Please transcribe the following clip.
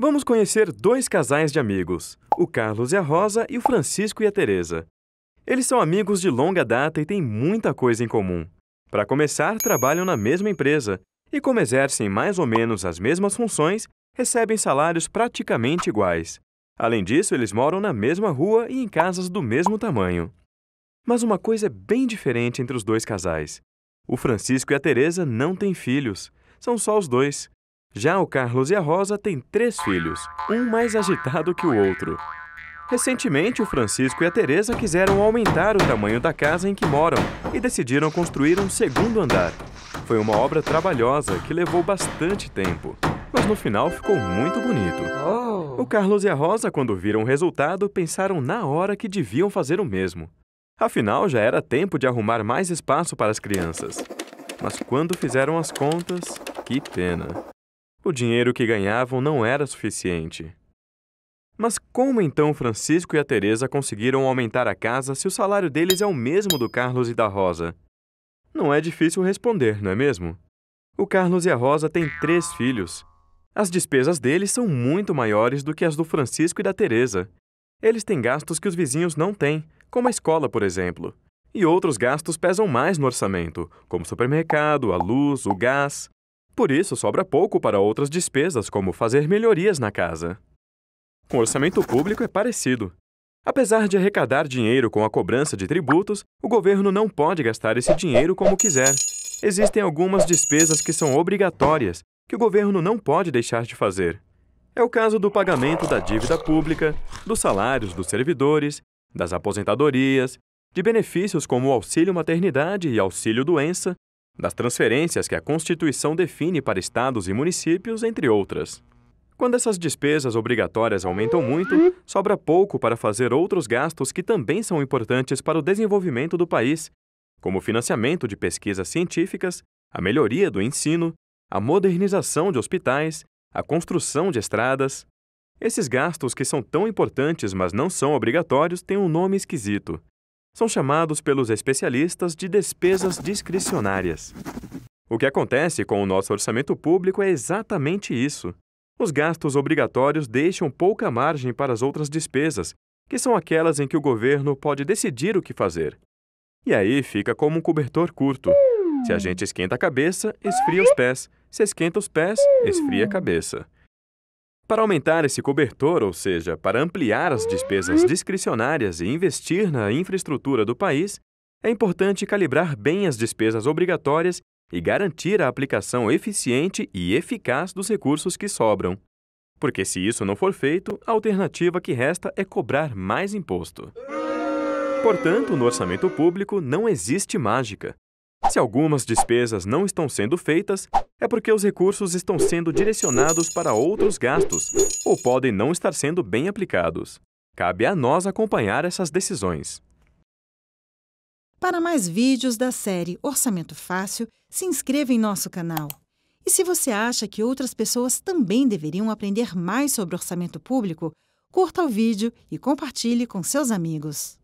Vamos conhecer dois casais de amigos, o Carlos e a Rosa e o Francisco e a Teresa. Eles são amigos de longa data e têm muita coisa em comum. Para começar, trabalham na mesma empresa e, como exercem mais ou menos as mesmas funções, recebem salários praticamente iguais. Além disso, eles moram na mesma rua e em casas do mesmo tamanho. Mas uma coisa é bem diferente entre os dois casais. O Francisco e a Teresa não têm filhos, são só os dois. Já o Carlos e a Rosa têm três filhos, um mais agitado que o outro. Recentemente, o Francisco e a Teresa quiseram aumentar o tamanho da casa em que moram e decidiram construir um segundo andar. Foi uma obra trabalhosa que levou bastante tempo, mas no final ficou muito bonito. Oh. O Carlos e a Rosa, quando viram o resultado, pensaram na hora que deviam fazer o mesmo. Afinal, já era tempo de arrumar mais espaço para as crianças. Mas quando fizeram as contas, que pena. O dinheiro que ganhavam não era suficiente. Mas como então Francisco e a Teresa conseguiram aumentar a casa se o salário deles é o mesmo do Carlos e da Rosa? Não é difícil responder, não é mesmo? O Carlos e a Rosa têm três filhos. As despesas deles são muito maiores do que as do Francisco e da Teresa. Eles têm gastos que os vizinhos não têm, como a escola, por exemplo. E outros gastos pesam mais no orçamento, como supermercado, a luz, o gás. Por isso, sobra pouco para outras despesas, como fazer melhorias na casa. Com orçamento público é parecido. Apesar de arrecadar dinheiro com a cobrança de tributos, o governo não pode gastar esse dinheiro como quiser. Existem algumas despesas que são obrigatórias, que o governo não pode deixar de fazer. É o caso do pagamento da dívida pública, dos salários dos servidores, das aposentadorias, de benefícios como o auxílio maternidade e auxílio doença, das transferências que a Constituição define para estados e municípios, entre outras. Quando essas despesas obrigatórias aumentam muito, sobra pouco para fazer outros gastos que também são importantes para o desenvolvimento do país, como o financiamento de pesquisas científicas, a melhoria do ensino, a modernização de hospitais, a construção de estradas. Esses gastos que são tão importantes, mas não são obrigatórios, têm um nome esquisito são chamados pelos especialistas de despesas discricionárias. O que acontece com o nosso orçamento público é exatamente isso. Os gastos obrigatórios deixam pouca margem para as outras despesas, que são aquelas em que o governo pode decidir o que fazer. E aí fica como um cobertor curto. Se a gente esquenta a cabeça, esfria os pés. Se esquenta os pés, esfria a cabeça. Para aumentar esse cobertor, ou seja, para ampliar as despesas discricionárias e investir na infraestrutura do país, é importante calibrar bem as despesas obrigatórias e garantir a aplicação eficiente e eficaz dos recursos que sobram. Porque se isso não for feito, a alternativa que resta é cobrar mais imposto. Portanto, no orçamento público não existe mágica. Se algumas despesas não estão sendo feitas, é porque os recursos estão sendo direcionados para outros gastos ou podem não estar sendo bem aplicados. Cabe a nós acompanhar essas decisões. Para mais vídeos da série Orçamento Fácil, se inscreva em nosso canal. E se você acha que outras pessoas também deveriam aprender mais sobre orçamento público, curta o vídeo e compartilhe com seus amigos.